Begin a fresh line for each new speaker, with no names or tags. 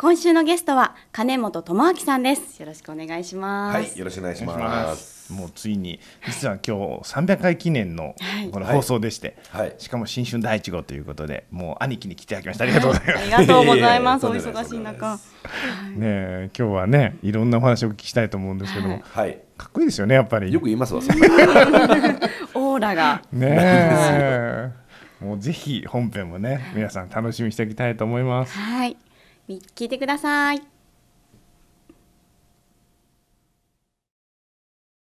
今週のゲストは金本智明さんですよろしくお願いしますはいよろしくお願いしま
すもうついに実は今日300回記念のこの放送でして、はい、しかも新春第一号ということでもう兄貴に来ていただきましたありがとうございます、ありがとう
ございますお忙しい中ね今日はねいろんなお話をお聞きしたいと思うんですけども、はい、かっこいいですよねやっぱりよく言いますわオ
ーラがね
もうぜひ本編もね皆さん楽しみにしていきたいと思います
はい聞いてください。